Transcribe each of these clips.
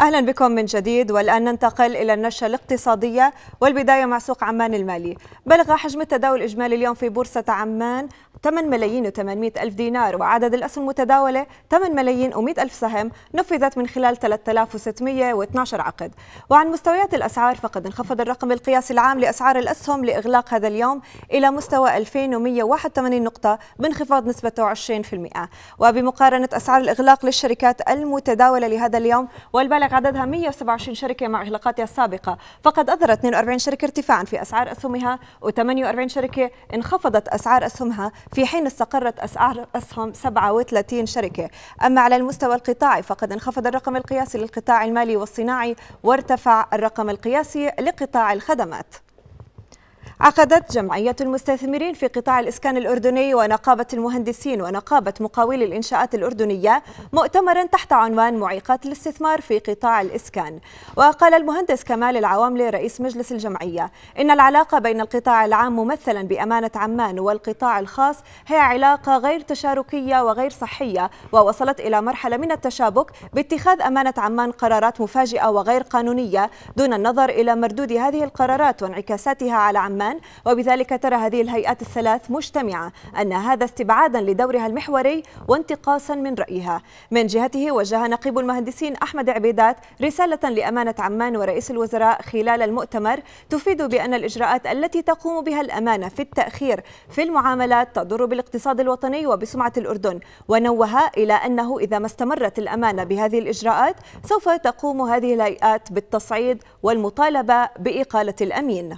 أهلا بكم من جديد والآن ننتقل إلى النشرة الاقتصادية والبداية مع سوق عمان المالي بلغ حجم التداول الإجمالي اليوم في بورصة عمان 8 ملايين و800 ألف دينار وعدد الأسهم المتداولة 8 ملايين و100 ألف سهم نفذت من خلال 3612 عقد وعن مستويات الأسعار فقد انخفض الرقم القياسي العام لأسعار الأسهم لإغلاق هذا اليوم إلى مستوى 2181 نقطة بانخفاض نسبته 20% وبمقارنة أسعار الإغلاق للشركات المتداولة لهذا اليوم والبالغ بلغ عددها 127 شركة مع إغلاقاتها السابقة فقد أظهرت 42 شركة ارتفاعا في أسعار أسهمها و48 شركة انخفضت أسعار أسهمها في حين استقرت أسعار أسهم 37 شركة أما على المستوى القطاعي فقد انخفض الرقم القياسي للقطاع المالي والصناعي وارتفع الرقم القياسي لقطاع الخدمات عقدت جمعية المستثمرين في قطاع الإسكان الأردني ونقابة المهندسين ونقابة مقاولي الإنشاءات الأردنية مؤتمرا تحت عنوان معيقات الاستثمار في قطاع الإسكان وقال المهندس كمال العواملي رئيس مجلس الجمعية إن العلاقة بين القطاع العام ممثلا بأمانة عمان والقطاع الخاص هي علاقة غير تشاركية وغير صحية ووصلت إلى مرحلة من التشابك باتخاذ أمانة عمان قرارات مفاجئة وغير قانونية دون النظر إلى مردود هذه القرارات وانعكاساتها على عمان الآن وبذلك ترى هذه الهيئات الثلاث مجتمعة أن هذا استبعادا لدورها المحوري وانتقاصا من رأيها من جهته وجه نقيب المهندسين أحمد عبيدات رسالة لأمانة عمان ورئيس الوزراء خلال المؤتمر تفيد بأن الإجراءات التي تقوم بها الأمانة في التأخير في المعاملات تضر بالاقتصاد الوطني وبسمعة الأردن ونوه إلى أنه إذا ما استمرت الأمانة بهذه الإجراءات سوف تقوم هذه الهيئات بالتصعيد والمطالبة بإقالة الأمين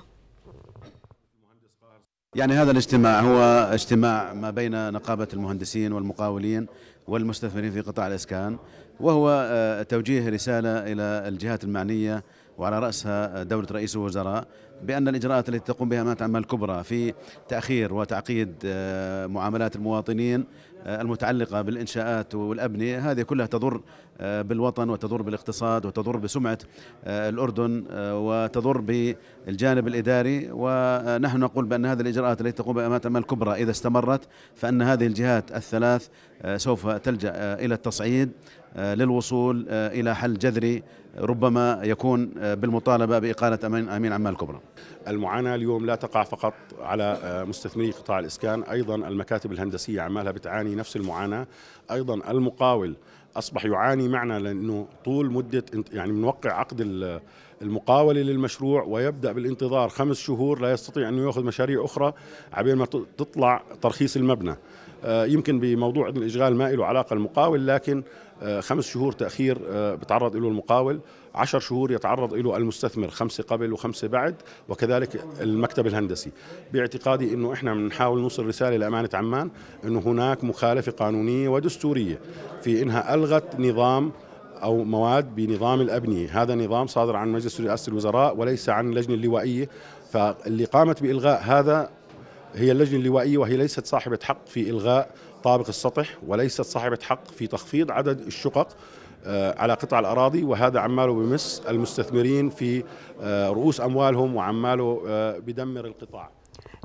يعني هذا الاجتماع هو اجتماع ما بين نقابة المهندسين والمقاولين والمستثمرين في قطاع الإسكان وهو آه، توجيه رسالة إلى الجهات المعنية وعلى رأسها آه، دولة رئيس الوزراء بأن الإجراءات التي تقوم بها مات عمان الكبرى في تأخير وتعقيد آه، معاملات المواطنين المتعلقة بالإنشاءات والأبنية هذه كلها تضر آه، بالوطن وتضر بالاقتصاد وتضر بسمعة آه، الأردن آه، وتضر بالجانب الإداري ونحن نقول بأن هذه الإجراءات التي تقوم بها أمانة أمل كبرى إذا استمرت فأن هذه الجهات الثلاث سوف تلجأ إلى التصعيد للوصول إلى حل جذري ربما يكون بالمطالبة بإقالة أمين عمال كبرى المعاناة اليوم لا تقع فقط على آه، مستثمري قطاع الإسكان أيضا المكاتب الهندسية عمالها بتعاني نفس المعاناة أيضا المقاول أصبح يعاني معنا لأنه طول مدة يعني بنوقع عقد المقاولة للمشروع ويبدأ بالانتظار خمس شهور لا يستطيع أنه يأخذ مشاريع أخرى عبين ما تطلع ترخيص المبنى آه، يمكن بموضوع الإشغال ما له علاقة المقاول لكن آه، خمس شهور تأخير بتعرض له المقاول عشر شهور يتعرض له المستثمر خمسة قبل وخمسة بعد وكذلك المكتب الهندسي باعتقادي أنه إحنا بنحاول نوصل رسالة لأمانة عمان أنه هناك مخالفة قانونية ودستورية في أنها ألغت نظام او مواد بنظام الابنيه، هذا نظام صادر عن مجلس رئاسه الوزراء وليس عن اللجنه اللوائيه، فاللي قامت بالغاء هذا هي اللجنه اللوائيه وهي ليست صاحبه حق في الغاء طابق السطح وليست صاحبة حق في تخفيض عدد الشقق آه، على قطع الأراضي وهذا عماله بمس المستثمرين في آه، رؤوس أموالهم وعماله آه، بدمر القطاع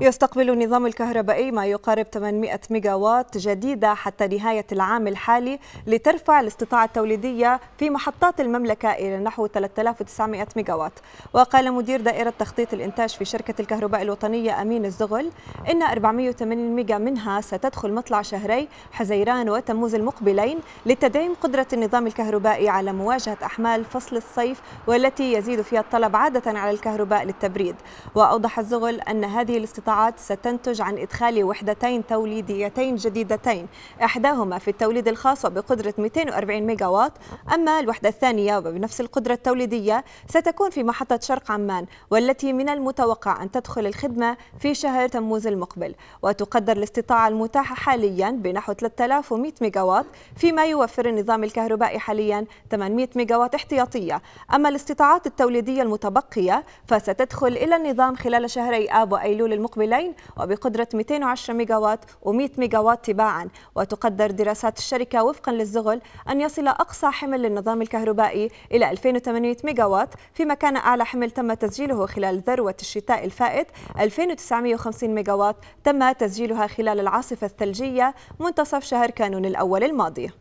يستقبل النظام الكهربائي ما يقارب 800 ميجاوات جديدة حتى نهاية العام الحالي لترفع الاستطاعة التوليدية في محطات المملكة إلى نحو 3900 ميجاوات وقال مدير دائرة تخطيط الإنتاج في شركة الكهرباء الوطنية أمين الزغل إن 480 ميجا منها ستدخل مطلع شهري حزيران وتموز المقبلين لتدعيم قدرة النظام الكهربائي على مواجهة أحمال فصل الصيف والتي يزيد فيها الطلب عادة على الكهرباء للتبريد وأوضح الزغل أن هذه الاستطاعة القطاعات ستنتج عن إدخال وحدتين توليديتين جديدتين إحداهما في التوليد الخاص وبقدرة 240 ميجاوات أما الوحدة الثانية وبنفس القدرة التوليدية ستكون في محطة شرق عمان والتي من المتوقع أن تدخل الخدمة في شهر تموز المقبل وتقدر الاستطاعة المتاحة حاليا بنحو 3100 ميجاوات فيما يوفر النظام الكهربائي حاليا 800 ميجاوات احتياطية أما الاستطاعات التوليدية المتبقية فستدخل إلى النظام خلال شهري آب وأيلول المقبل مقبلين وبقدرة 210 ميجاوات و100 ميجاوات تباعا وتقدر دراسات الشركة وفقا للزغل أن يصل أقصى حمل للنظام الكهربائي إلى 2800 ميجاوات فيما كان أعلى حمل تم تسجيله خلال ذروة الشتاء الفائت 2950 ميجاوات تم تسجيلها خلال العاصفة الثلجية منتصف شهر كانون الأول الماضي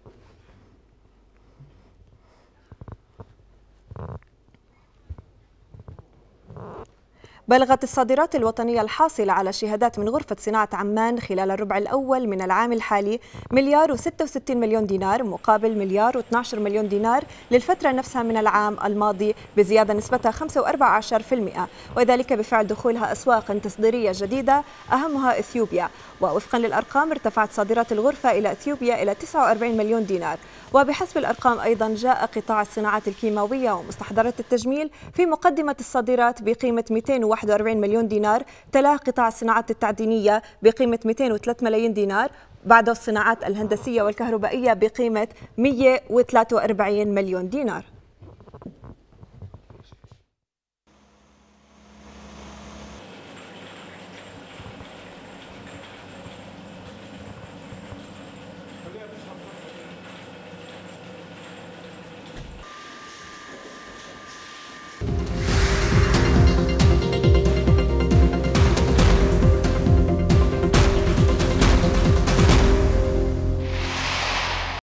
بلغت الصادرات الوطنية الحاصلة على شهادات من غرفة صناعة عمان خلال الربع الأول من العام الحالي مليار و66 مليون دينار مقابل مليار و12 مليون دينار للفترة نفسها من العام الماضي بزيادة نسبتها 5.14% وذلك بفعل دخولها أسواق تصديرية جديدة أهمها إثيوبيا ووفقا للأرقام ارتفعت صادرات الغرفة إلى إثيوبيا إلى 49 مليون دينار وبحسب الأرقام أيضا جاء قطاع الصناعات الكيماوية ومستحضرات التجميل في مقدمة الصادرات بقيمة 201 41 مليون دينار تلاه قطاع الصناعات التعدينية بقيمة 203 ملايين دينار بعده الصناعات الهندسية والكهربائية بقيمة 143 مليون دينار